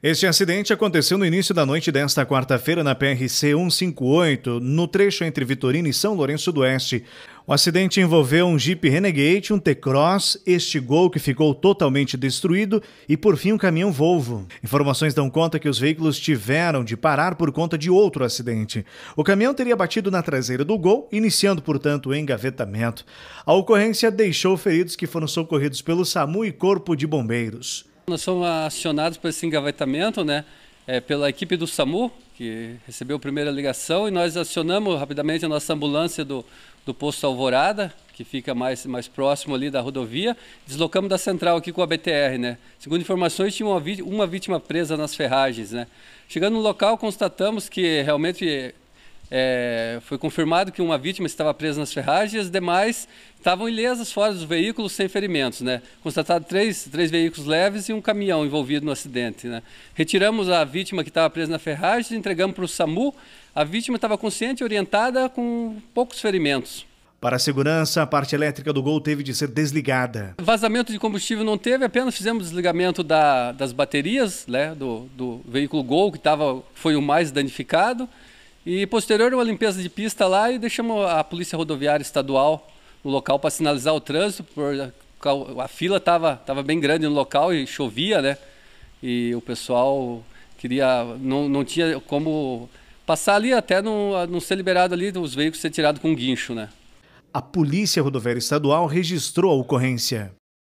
Este acidente aconteceu no início da noite desta quarta-feira na PRC 158, no trecho entre Vitorino e São Lourenço do Oeste. O acidente envolveu um Jeep Renegade, um T-Cross, este Gol que ficou totalmente destruído e por fim um caminhão Volvo. Informações dão conta que os veículos tiveram de parar por conta de outro acidente. O caminhão teria batido na traseira do Gol, iniciando portanto o engavetamento. A ocorrência deixou feridos que foram socorridos pelo SAMU e Corpo de Bombeiros. Nós somos acionados para esse engavetamento, né? É, pela equipe do SAMU, que recebeu a primeira ligação, e nós acionamos rapidamente a nossa ambulância do, do posto Alvorada, que fica mais, mais próximo ali da rodovia, deslocamos da central aqui com a BTR, né? Segundo informações, tinha uma, uma vítima presa nas ferragens, né? Chegando no local, constatamos que realmente é, foi confirmado que uma vítima estava presa nas ferragens e as demais estavam ilesas fora dos veículos sem ferimentos. Né? Constatado três, três veículos leves e um caminhão envolvido no acidente. Né? Retiramos a vítima que estava presa na ferragem, entregamos para o SAMU. A vítima estava consciente, e orientada, com poucos ferimentos. Para a segurança, a parte elétrica do Gol teve de ser desligada. Vazamento de combustível não teve, apenas fizemos desligamento da, das baterias né, do, do veículo Gol, que tava, foi o mais danificado. E posterior uma limpeza de pista lá e deixamos a Polícia Rodoviária Estadual no local para sinalizar o trânsito, por, a fila estava tava bem grande no local e chovia, né? E o pessoal queria não, não tinha como passar ali até não, não ser liberado ali os veículos ser tirados com guincho, né? A Polícia Rodoviária Estadual registrou a ocorrência.